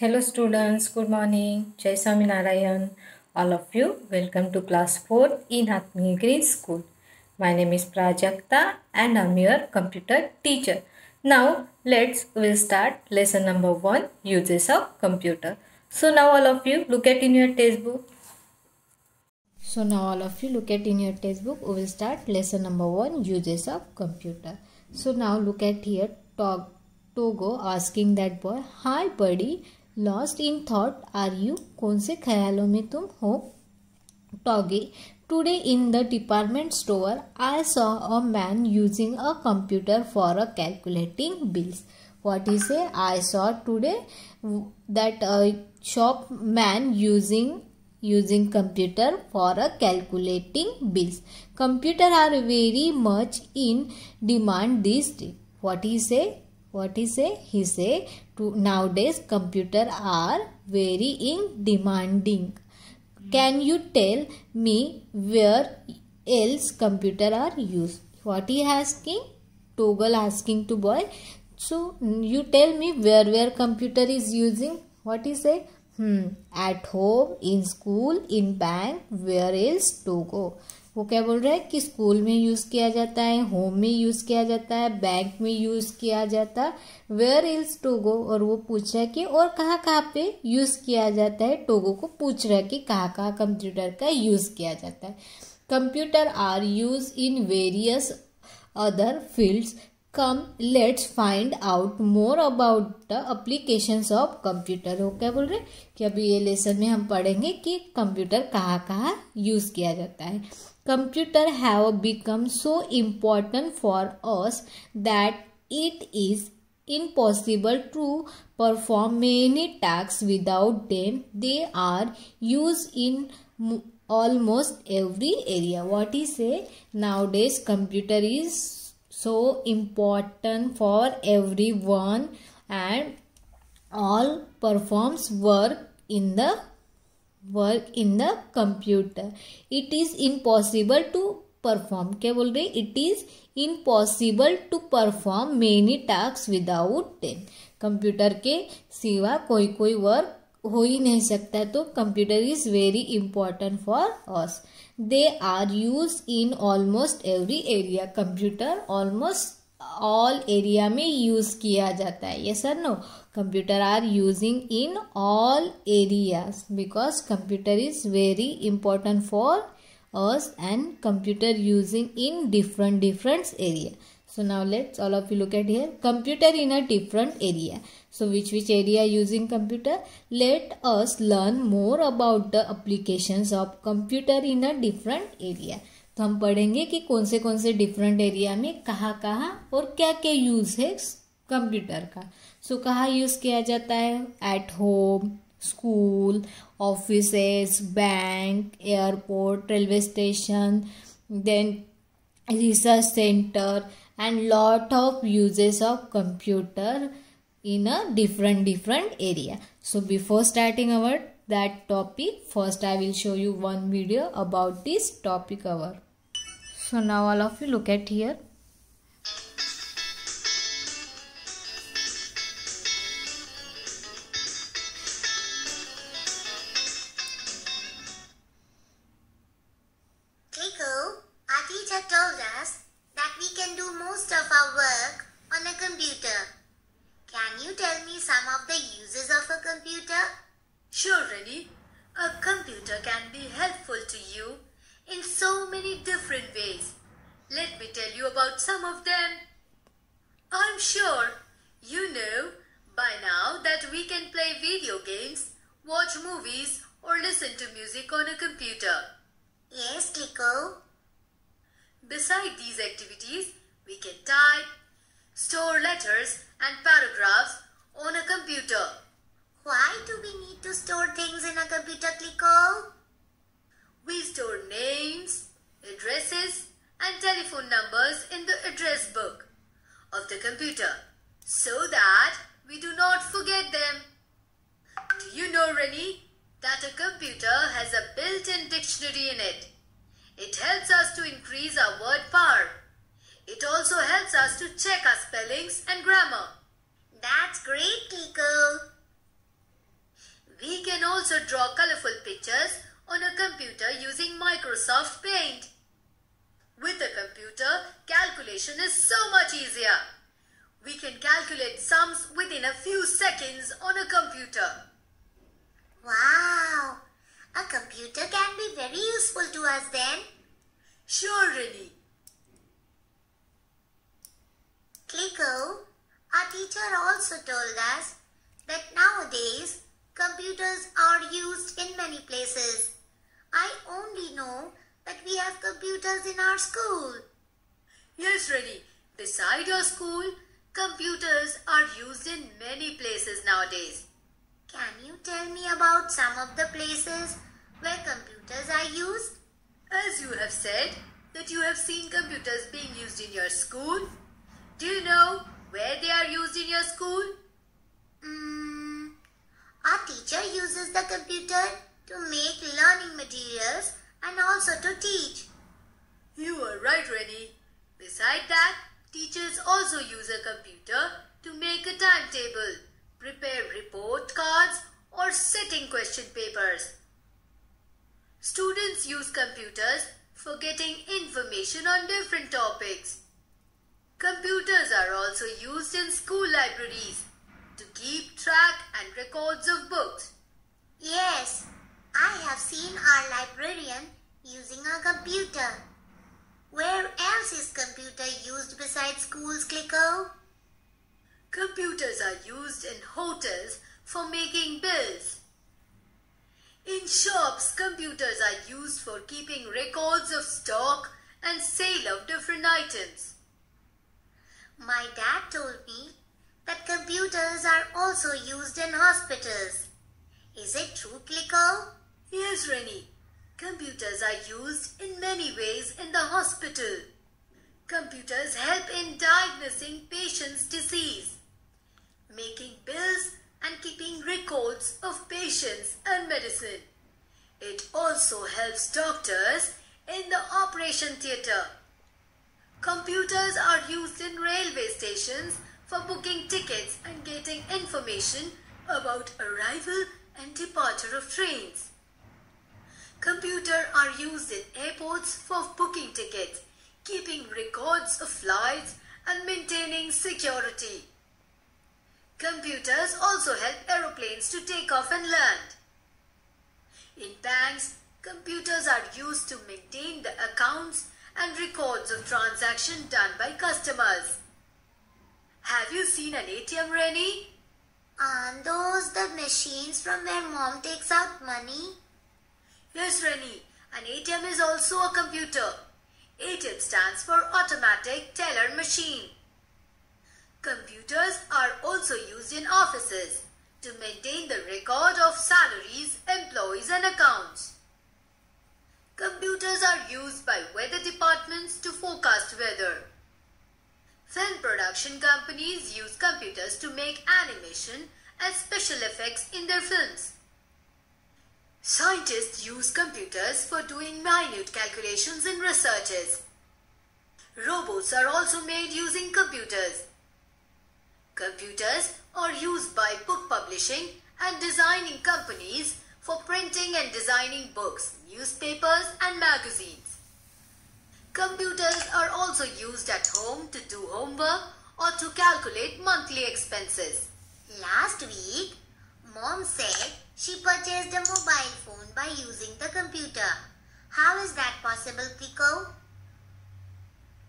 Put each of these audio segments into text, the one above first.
Hello students, good morning. Jai Swami Narayan. All of you, welcome to class 4 in Atmi Green School. My name is Prajakta and I'm your computer teacher. Now let's we'll start lesson number 1 uses of computer. So now all of you look at in your textbook. So now all of you look at in your textbook we will start lesson number 1 uses of computer. So now look at here Togo asking that boy hi buddy lost in thought are you कौन से ख्यालों में तुम हो टॉगे today in the department store I saw a man using a computer for a calculating bills what is a I saw today that shop man using using computer for a calculating bills computer are very much in demand this day what is a what he say he say to nowadays computer are very in demanding can you tell me where else computer are used what he asking toggle asking to boy so you tell me where where computer is using what he say hmm at home in school in bank where else to go वो क्या बोल रहा है कि school में use किया जाता है होम में यूज़ किया जाता है बैंक में यूज़ किया जाता है वेयर इल्स टोगो और वो पूछ रहा है कि और कहाँ कहाँ पे यूज़ किया जाता है टोगो को पूछ रहा है कि कहाँ कहाँ कंप्यूटर का यूज़ किया जाता है computer are use in various other fields come let's find out more about the applications of computer हो क्या बोल रहे कि अभी ये लेसन में हम पढ़ेंगे कि कंप्यूटर कहाँ कहाँ यूज़ किया जाता है computer have become so important for us that it is impossible to perform many tasks without them they are used in almost every area what is say nowadays computer is so important for everyone and all performs work in the work in the computer it is impossible to perform क्या बोल रहे it is impossible to perform many task without ten computer के सिवा कोई कोई work हो ही नहीं सकता है तो computer is very important for us they are use in almost every area computer almost all area में यूज किया जाता है ये sir no computer are using in all area because computer is very important for us and computer using in different different area so now let's all of you look at here computer in a different area so which which area using computer let us learn more about the application of computer in a different area तो हम पढ़ेंगे कि कौन से कौन से different area में कहाँ कहाँ और क्या क्या यूज़ है कंप्यूटर का सो so, कहाँ यूज़ किया जाता है at home school office bank airport railway station then research centre and lot of uses of computer in a different different area so before starting our that topic first I will show you one video about this topic our So now all of you look at here. games, watch movies, or listen to music on a computer. Yes, Kiko. Beside these activities, we can type, store letters and paragraphs on a computer. Why do we need to store things in a computer, Kiko? We store names, addresses and telephone numbers in the address book of the computer so that we do not forget them. Do you know, Rennie, that a computer has a built-in dictionary in it? It helps us to increase our word power. It also helps us to check our spellings and grammar. That's great, Kiko. We can also draw colorful pictures on a computer using Microsoft Paint. With a computer, calculation is so much easier. We can calculate sums within a few seconds on a computer. Wow! A computer can be very useful to us then. Sure, Rini. Clicko, our teacher also told us that nowadays computers are used in many places. I only know that we have computers in our school. Yes, Rennie. Beside our school, Computers are used in many places nowadays. Can you tell me about some of the places where computers are used? As you have said that you have seen computers being used in your school. Do you know where they are used in your school? Mm, our teacher uses the computer to make learning materials and also to teach. You are right, Rennie. Beside that, Teachers also use a computer to make a timetable, prepare report cards or setting question papers. Students use computers for getting information on different topics. Computers are also used in school libraries to keep track and records of books. Yes, I have seen our librarian using a computer. Where else is computer used besides schools, Clicko? Computers are used in hotels for making bills. In shops, computers are used for keeping records of stock and sale of different items. My dad told me that computers are also used in hospitals. Is it true, Clicko? Yes, Renny. Computers are used in many ways in the hospital. Computers help in diagnosing patients' disease, making bills and keeping records of patients and medicine. It also helps doctors in the operation theatre. Computers are used in railway stations for booking tickets and getting information about arrival and departure of trains. Computer are used in airports for booking tickets, keeping records of flights and maintaining security. Computers also help aeroplanes to take off and land. In banks, computers are used to maintain the accounts and records of transactions done by customers. Have you seen an ATM, Rennie? Aren't uh, those the machines from where mom takes out money? Yes, Reni. An ATM is also a computer. ATM stands for Automatic Teller Machine. Computers are also used in offices to maintain the record of salaries, employees and accounts. Computers are used by weather departments to forecast weather. Film production companies use computers to make animation and special effects in their films. Scientists use computers for doing minute calculations in researches. Robots are also made using computers. Computers are used by book publishing and designing companies for printing and designing books, newspapers and magazines. Computers are also used at home to do homework or to calculate monthly expenses. Last week, mom said she purchased a mobile phone by using the computer. How is that possible, Kiko?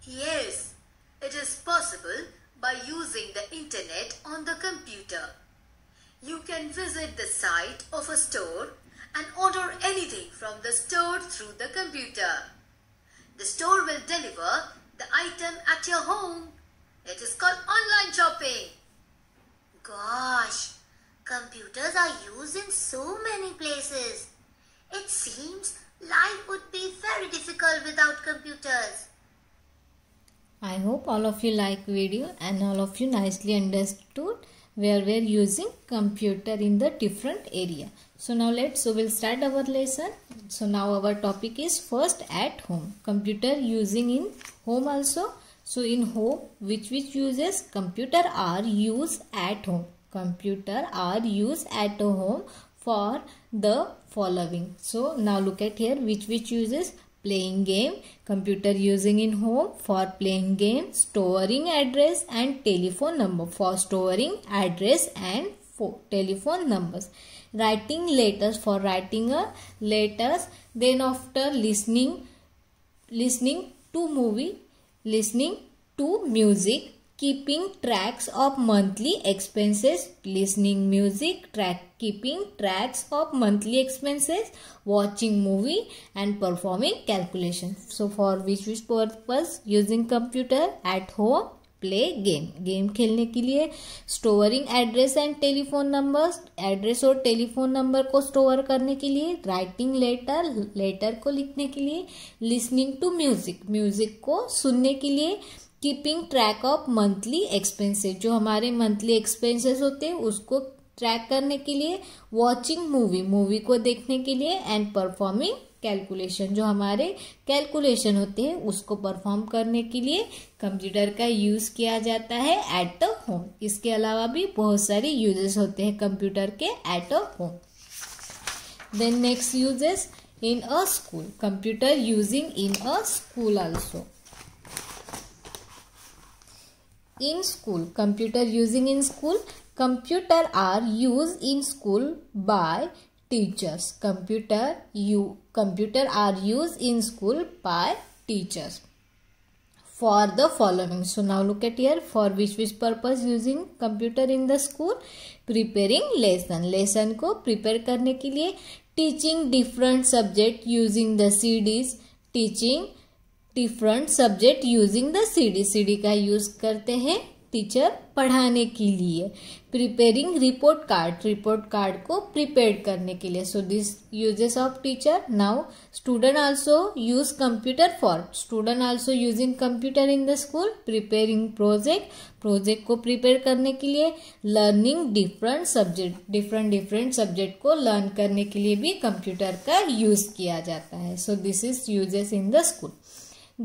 Yes, it is possible by using the internet on the computer. You can visit the site of a store and order anything from the store through the computer. The store will deliver the item at your home. It is called online shopping. I hope all of you like video and all of you nicely understood where we are using computer in the different area. So now let's, so we'll start our lesson. So now our topic is first at home. Computer using in home also. So in home, which which uses computer are used at home. Computer are used at home for the following. So now look at here which which uses playing game, computer using in home for playing game, storing address and telephone number for storing address and telephone numbers, writing letters for writing a letters, then after listening, listening to movie, listening to music, keeping tracks of monthly expenses, listening music, track keeping tracks of monthly expenses, watching movie and performing calculations. So for which which purpose using computer at home play game game खेलने के लिए storing address and telephone number address और telephone number को store करने के लिए writing letter letter को लिखने के लिए लिसनिंग टू म्यूजिक म्यूजिक को सुनने के लिए keeping track of monthly expenses जो हमारे मंथली एक्सपेंसेस होते हैं उसको ट्रैक करने के लिए वॉचिंग मूवी मूवी को देखने के लिए एंड परफॉर्मिंग कैलकुलेशन जो हमारे कैलकुलेशन होते हैं उसको परफॉर्म करने के लिए कंप्यूटर का यूज़ किया जाता है एट अ होम इसके अलावा भी बहुत सारे यूजेस होते हैं कंप्यूटर के at a home then next uses in a school computer using in a school also in school computer using in school computer are used in school by teachers computer you computer are used in school by teachers for the following so now look at here for which which purpose using computer in the school preparing lesson lesson को prepare करने के लिए teaching different subject using the CDs teaching different subject using the C D C D का use करते हैं teacher पढ़ाने के लिए preparing report card report card को प्रिपेयर करने के लिए so this uses of teacher now student also use computer for student also using computer in the school preparing project project को प्रिपेयर करने के लिए learning different subject different different subject को learn करने के लिए भी कंप्यूटर का यूज किया जाता है so this is uses in the school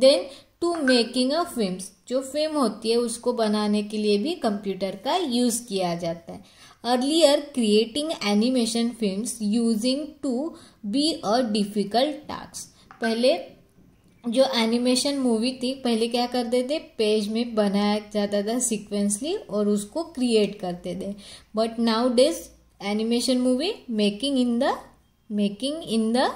then to making a films जो फिल्म होती है उसको बनाने के लिए भी कंप्यूटर का यूज़ किया जाता है earlier creating animation films using to be a difficult task पहले जो एनिमेशन मूवी थी पहले क्या करते थे पेज में बनाया जाता था सिक्वेंसली और उसको क्रिएट करते थे but now this animation movie making in the making in the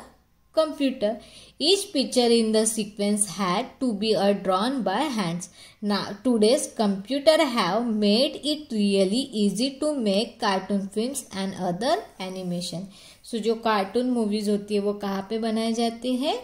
computer. Each picture in the sequence had to be uh, drawn by hands. Now today's computer have made it really easy to make cartoon films and other animation. So जो cartoon movies होती है वो कहाँ पे बनाए जाते हैं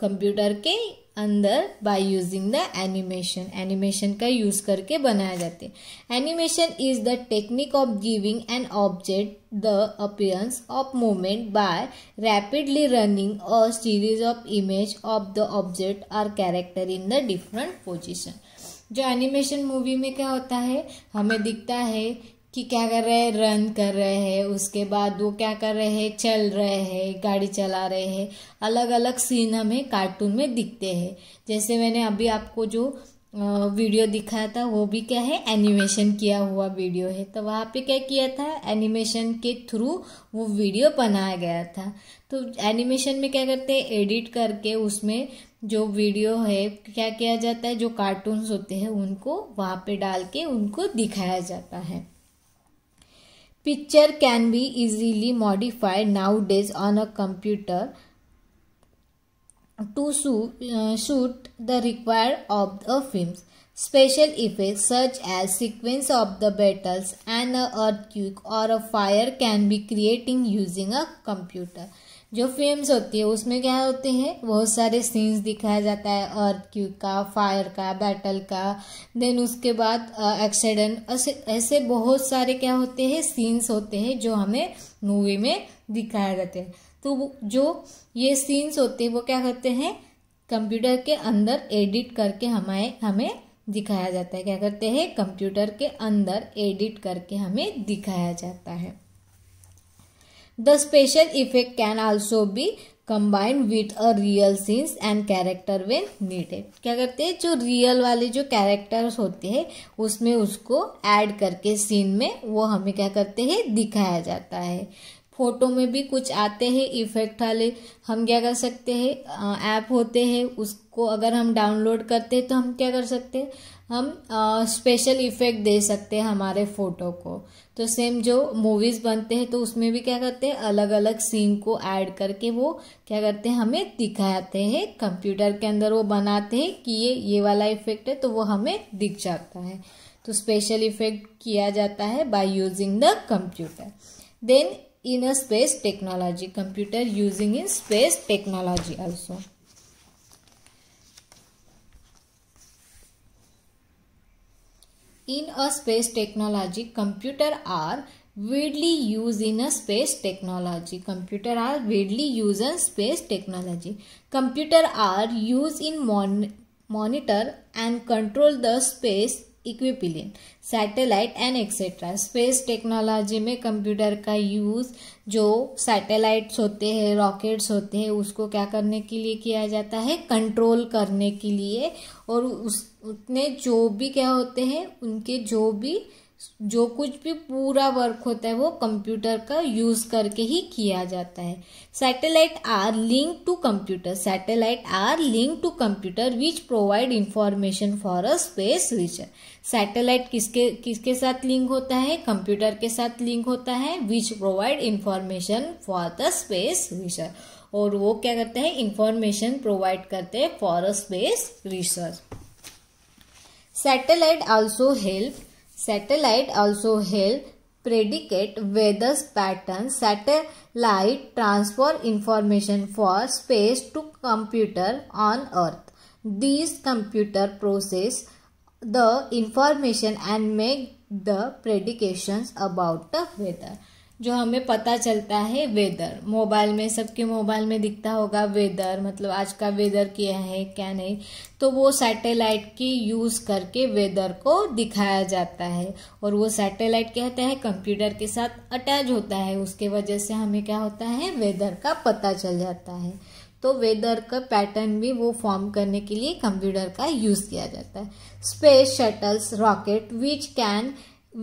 computer के अंदर by using the animation animation का यूज करके बनाया जाते हैं animation is the technique of giving an object the appearance of movement by rapidly running a series of image of the object or character in the different position जो animation movie में क्या होता है हमें दिखता है कि क्या कर रहे हैं रन कर रहे हैं उसके बाद वो क्या कर रहे हैं चल रहे हैं गाड़ी चला रहे हैं अलग अलग सीन हमें कार्टून में दिखते हैं जैसे मैंने अभी आपको जो वीडियो दिखाया था वो भी क्या है एनिमेशन किया हुआ वीडियो है तो वहाँ पे क्या किया था एनिमेशन के थ्रू वो वीडियो बनाया गया था तो एनिमेशन में क्या करते हैं एडिट करके उसमें जो वीडियो है क्या किया जाता है जो कार्टून्स होते हैं उनको वहाँ पे डाल के उनको दिखाया जाता है Picture can be easily modified nowadays on a computer to suit uh, the required of the films. Special effects such as sequence of the battles and an earthquake or a fire can be created using a computer. जो films होती है उसमें क्या होते हैं बहुत सारे scenes दिखाया जाता है अर्थ क्यू का फायर का बैटल का देन उसके बाद एक्सीडेंट ऐसे ऐसे बहुत सारे क्या होते हैं सीन्स होते हैं जो हमें मूवी में दिखाया जाते हैं तो जो ये सीन्स होते हैं वो क्या करते हैं कंप्यूटर के अंदर एडिट करके हमारे हमें दिखाया जाता है क्या करते हैं कंप्यूटर के अंदर एडिट करके हमें दिखाया जाता है The special effect can also be combined with a real scenes and character way needed क्या करते हैं जो रियल वाले जो कैरेक्टर्स होते हैं उसमें उसको एड करके सीन में वो हमें क्या करते हैं दिखाया जाता है फोटो में भी कुछ आते हैं इफेक्ट वाले हम क्या कर सकते हैं ऐप होते हैं उसको अगर हम डाउनलोड करते हैं तो हम क्या कर सकते हैं हम स्पेशल इफ़ेक्ट दे सकते हैं हमारे फ़ोटो को तो सेम जो मूवीज़ बनते हैं तो उसमें भी क्या करते हैं अलग अलग सीन को ऐड करके वो क्या करते हैं हमें दिखाते हैं कंप्यूटर के अंदर वो बनाते हैं कि ये ये वाला इफ़ेक्ट है तो वो हमें दिख जाता है तो स्पेशल इफ़ेक्ट किया जाता है by using the computer then in a space technology computer using in space technology also in a space technology computer are widely used in a space technology computer are widely used in space technology computer are used in mon monitor and control the space equipment satellite and etcetera space technology में computer का use जो satellites होते हैं rockets होते हैं उसको क्या करने के लिए किया जाता है कंट्रोल करने के लिए और उस उतने जो भी क्या होते हैं उनके जो भी जो कुछ भी पूरा वर्क होता है वो कंप्यूटर का यूज करके ही किया जाता है satellite are link to computer satellite are link to computer which provide information for a space research satellite किसके किसके साथ लिंक होता है कंप्यूटर के साथ लिंक होता है which provide information for the space research और वो क्या करते हैं इंफॉर्मेशन प्रोवाइड करते हैं for a space research satellite also help Satellite also help predicate weather patterns. Satellite transfer information for space to computer on earth. These computer process the information and make the predictions about the weather. जो हमें पता चलता है weather mobile में सबके mobile में दिखता होगा वेदर मतलब आज का वेदर क्या है क्या नहीं तो वो सैटेलाइट की यूज़ करके वेदर को दिखाया जाता है और वो सैटेलाइट क्या होता है कंप्यूटर के साथ अटैच होता है उसके वजह से हमें क्या होता है वेदर का पता चल जाता है तो वेदर का पैटर्न भी वो फॉर्म करने के लिए कंप्यूटर का यूज़ किया जाता है space shuttles rocket which can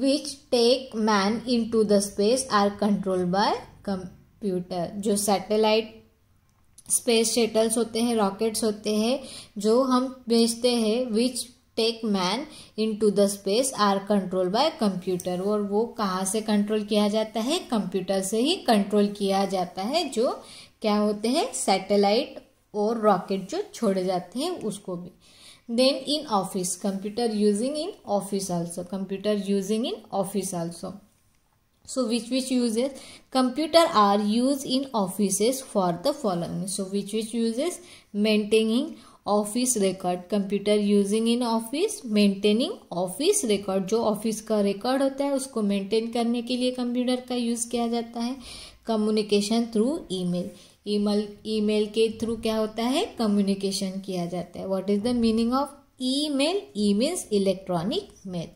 which take man into the space are control by computer जो सैटेलाइट स्पेस शटल्स होते हैं रॉकेट्स होते हैं जो हम भेजते हैं which take man into the space are control by computer और वो कहाँ से कंट्रोल किया जाता है कंप्यूटर से ही कंट्रोल किया जाता है जो क्या होते हैं सैटेलाइट और रॉकेट जो छोड़े जाते हैं उसको भी then in office computer using in office also computer using in office also so which which uses computer are used in offices for the following so which which uses maintaining office record computer using in office maintaining office record जो office का record होता है उसको maintain करने के लिए computer का use किया जाता है communication through email email email के थ्रू क्या होता है कम्युनिकेशन किया जाता है what is the meaning of email e means electronic mail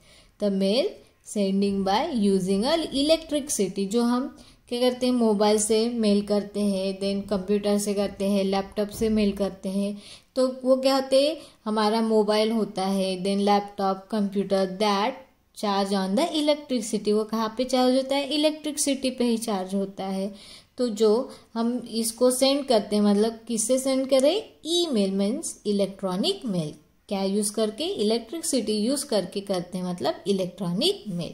the mail sending by using a electricity जो हम क्या करते हैं मोबाइल से मेल करते हैं देन कंप्यूटर से करते हैं लैपटॉप से मेल करते हैं तो वो क्या होते हैं हमारा मोबाइल होता है then laptop computer that charge on the electricity वो कहाँ पे चार्ज होता है इलेक्ट्रिसिटी पे ही चार्ज होता है तो जो हम इसको सेंड करते हैं मतलब किससे सेंड करें email means electronic mail क्या यूज़ करके इलेक्ट्रिसिटी यूज़ करके करते हैं मतलब electronic mail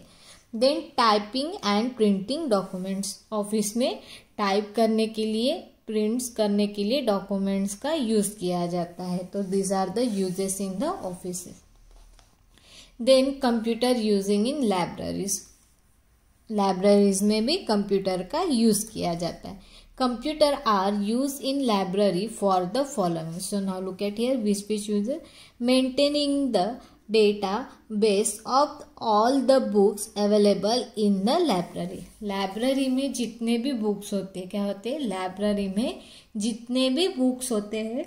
then typing and printing documents office में टाइप करने के लिए प्रिंट्स करने के लिए डॉक्यूमेंट्स का यूज़ किया जाता है तो these are the uses in the office then computer using in libraries libraries में भी कंप्यूटर का यूज़ किया जाता है computer are use in library for the following so now look at here which which use maintaining the database of all the books available in the library library में जितने भी books होते हैं क्या होते हैं लाइब्रेरी में जितने भी बुक्स होते हैं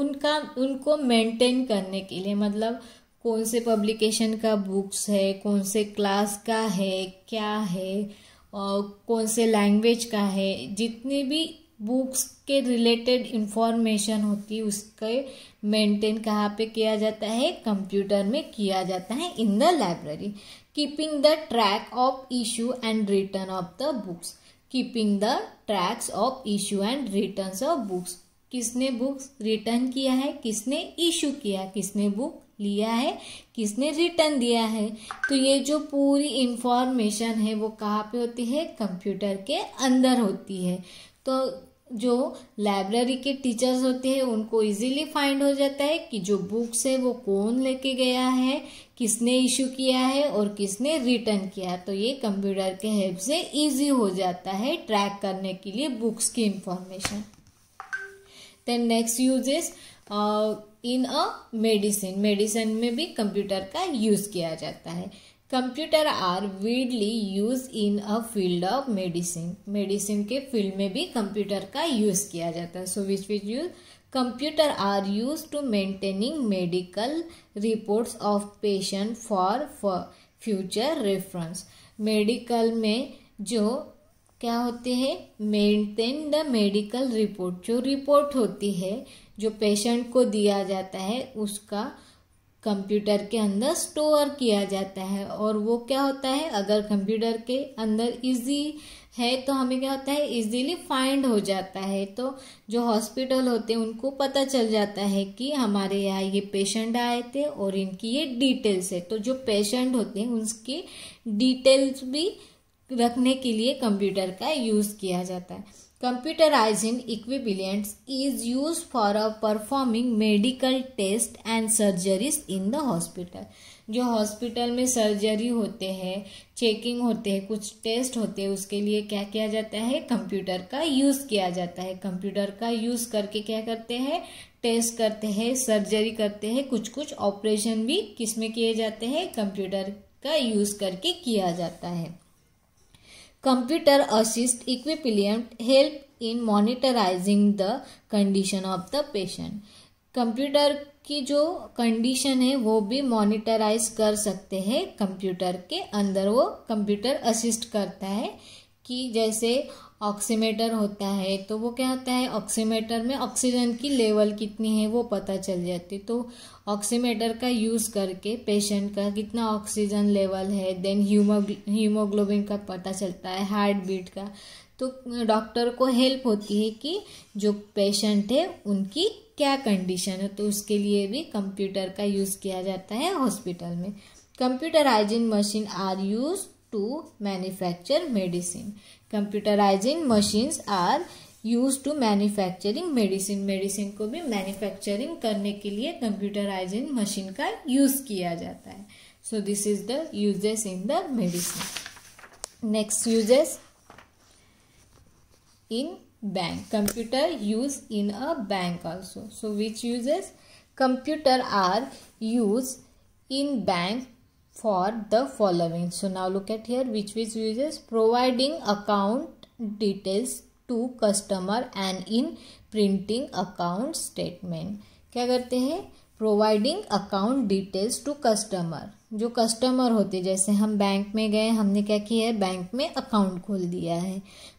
उनका उनको मेंटेन करने के लिए मतलब कौन से पब्लिकेशन का बुक्स है कौन से क्लास का है क्या है और कौन से लैंग्वेज का है जितनी भी बुक्स के रिलेटेड इंफॉर्मेशन होती है उसके मेंटेन कहाँ पे किया जाता है कंप्यूटर में किया जाता है in the library keeping the track of issue and return of the books keeping the tracks of issue and return of books किसने बुक्स रिटर्न किया है किसने इशू किया किसने बुक लिया है किसने रिटर्न दिया है तो ये जो पूरी इंफॉर्मेशन है वो कहाँ पे होती है कंप्यूटर के अंदर होती है तो जो लाइब्रेरी के टीचर्स होते हैं उनको इजीली फाइंड हो जाता है कि जो बुक्स है वो कौन लेके गया है किसने इशू किया है और किसने रिटर्न किया तो ये कंप्यूटर के हेल्प से इजी हो जाता है ट्रैक करने के लिए बुक्स की information then next use is in a medicine medicine में भी कंप्यूटर का यूज़ किया जाता है computer are widely use in a field of medicine medicine के फील्ड में भी कंप्यूटर का यूज़ किया जाता है so which which use computer are use to maintaining medical reports of patient for future reference medical में जो क्या होते हैं मेंटेन द मेडिकल रिपोर्ट जो रिपोर्ट होती है जो पेशेंट को दिया जाता है उसका कंप्यूटर के अंदर स्टोर किया जाता है और वो क्या होता है अगर कंप्यूटर के अंदर इजी है तो हमें क्या होता है इजीली फाइंड हो जाता है तो जो हॉस्पिटल होते हैं उनको पता चल जाता है कि हमारे यहाँ ये पेशेंट आए थे और इनकी ये डिटेल्स है तो जो पेशेंट होते हैं उनकी डिटेल्स भी रखने के लिए कंप्यूटर का यूज़ किया जाता है Computerizing is is used for performing medical test and surgeries in the hospital. जो हॉस्पिटल में सर्जरी होते हैं चेकिंग होते हैं कुछ टेस्ट होते हैं उसके लिए क्या किया जाता है कंप्यूटर का यूज़ किया जाता है कंप्यूटर का यूज़ करके क्या करते हैं टेस्ट करते हैं सर्जरी करते हैं कुछ कुछ ऑपरेशन भी किस में किए जाते हैं कंप्यूटर का यूज़ करके किया जाता है Computer assist equipment help in monitorizing the condition of the patient. Computer की जो कंडीशन है वो भी मॉनिटराइज कर सकते हैं कंप्यूटर के अंदर वो कंप्यूटर असिस्ट करता है कि जैसे ऑक्सीमीटर होता है तो वो क्या होता है ऑक्सीमीटर में ऑक्सीजन की लेवल कितनी है वो पता चल जाती तो ऑक्सीमीटर का यूज़ करके पेशेंट का कितना ऑक्सीजन लेवल है देन हीमोग्लोबिन का पता चलता है हार्ट बीट का तो डॉक्टर को हेल्प होती है कि जो पेशेंट है उनकी क्या कंडीशन है तो उसके लिए भी कंप्यूटर का यूज़ किया जाता है हॉस्पिटल में computerizing machine are use to manufacture medicine computerizing machines are use to manufacturing medicine medicine को भी मैन्युफैक्चरिंग करने के लिए कंप्यूटराइजिंग मशीन का यूज किया जाता है so this is the uses in the medicine next uses in bank computer use in a bank also so which uses computer are use in bank for the following so now look at here which which uses providing account details to customer and in printing account statement क्या करते हैं providing account details to customer जो customer होते जैसे हम bank में गए हमने क्या किया है बैंक में अकाउंट खोल दिया है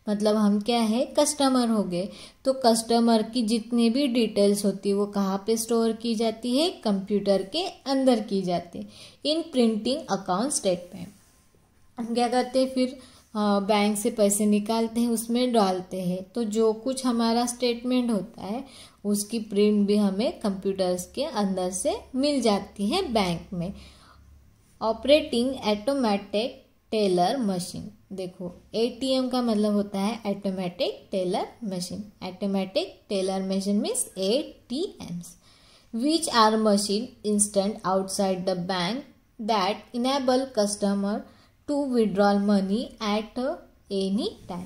मतलब हम क्या है कस्टमर हो गए तो कस्टमर की जितनी भी डिटेल्स होती है वो कहाँ पे स्टोर की जाती है कंप्यूटर के अंदर की जाती है इन प्रिंटिंग अकाउंट स्टेटमेंट हम क्या करते हैं फिर बैंक से पैसे निकालते हैं उसमें डालते हैं तो जो कुछ हमारा स्टेटमेंट होता है उसकी प्रिंट भी हमें कंप्यूटर्स के अंदर से मिल जाती है बैंक में ऑपरेटिंग ऐटोमेटिक टेलर मशीन देखो एटीएम का मतलब होता है automatic teller machine automatic teller machine means A T Ms which are machine instant outside the bank that enable customer to withdrawal money at any time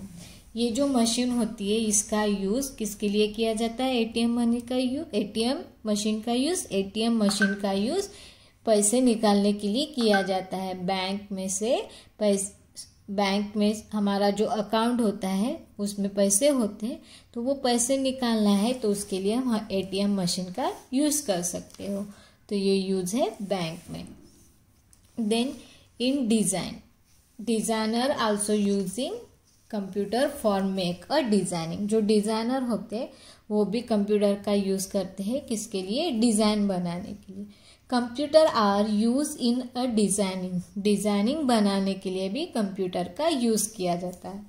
ये जो machine होती है इसका यूज़ किसके लिए किया जाता है एटीएम मनी का यूज एटीएम मशीन का यूज़ एटीएम मशीन का यूज़ पैसे निकालने के लिए किया जाता है बैंक में से पैस बैंक में हमारा जो अकाउंट होता है उसमें पैसे होते हैं तो वो पैसे निकालना है तो उसके लिए हम एटीएम मशीन का यूज़ कर सकते हो तो ये यूज़ है बैंक में then in design designer also using computer for make a designing जो डिज़ाइनर होते हैं वो भी कंप्यूटर का यूज़ करते हैं किसके लिए डिज़ाइन बनाने के लिए computer are use in a designing designing बनाने के लिए भी कंप्यूटर का यूज़ किया जाता है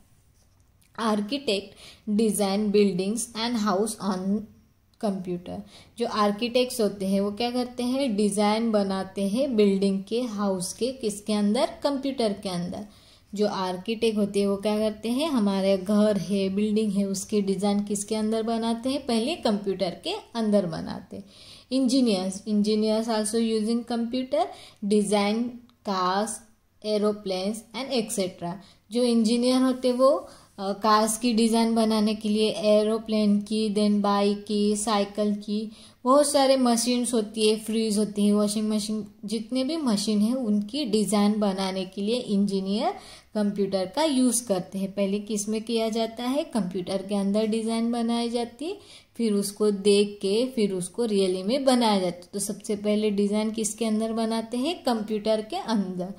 architect design buildings and house on computer जो आर्किटेक्ट्स होते हैं वो क्या करते हैं डिज़ाइन बनाते हैं बिल्डिंग के हाउस के किसके अंदर कंप्यूटर के अंदर जो आर्किटेक्ट होते हैं वो क्या करते हैं हमारे घर है बिल्डिंग है उसके डिज़ाइन किसके अंदर बनाते हैं पहले कंप्यूटर के अंदर बनाते हैं engineers engineers also using computer design cars aeroplanes and etcetera जो इंजीनियर होते वो कार्स की डिज़ाइन बनाने के लिए एरोप्लेन की देन बाइक की साइकिल की बहुत सारे मशीन्स होती है फ्रीज होती है वॉशिंग मशीन जितने भी मशीन है उनकी डिज़ाइन बनाने के लिए इंजीनियर कंप्यूटर का यूज़ करते हैं पहले किस में किया जाता है कंप्यूटर के अंदर डिज़ाइन बनाई जाती फिर उसको देख के फिर उसको रियली में बनाया जाता तो सबसे पहले डिज़ाइन किसके अंदर बनाते हैं कंप्यूटर के अंदर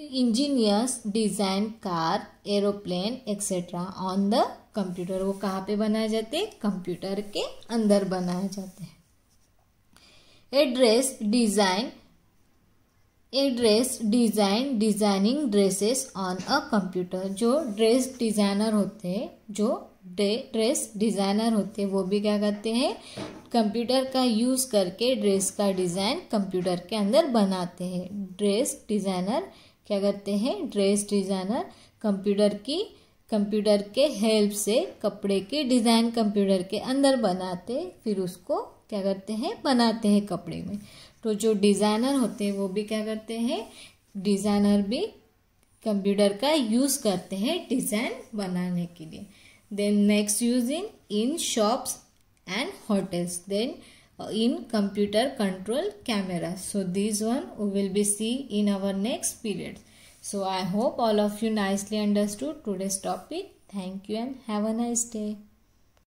engineers design car aeroplane etcetera on the computer वो कहाँ पे बनाए जाते हैं कंप्यूटर के अंदर बनाए जाते हैं a dress design a dress design designing dresses on a computer जो ड्रेस डिजाइनर होते हैं जो ड्रेस डिजाइनर होते हैं वो भी क्या करते हैं कंप्यूटर का यूज़ करके ड्रेस का डिज़ाइन कंप्यूटर के अंदर बनाते हैं ड्रेस डिज़ाइनर क्या करते हैं ड्रेस डिज़ाइनर कंप्यूटर की कंप्यूटर के हेल्प से कपड़े के डिज़ाइन कंप्यूटर के अंदर बनाते फिर उसको क्या करते हैं बनाते हैं कपड़े में तो जो डिज़ाइनर होते हैं वो भी क्या करते हैं डिज़ाइनर भी कंप्यूटर का यूज़ करते हैं डिज़ाइन बनाने के लिए then next use in in shops and hotels then in computer control camera. So these one we will be see in our next period. So I hope all of you nicely understood today's topic. Thank you and have a nice day.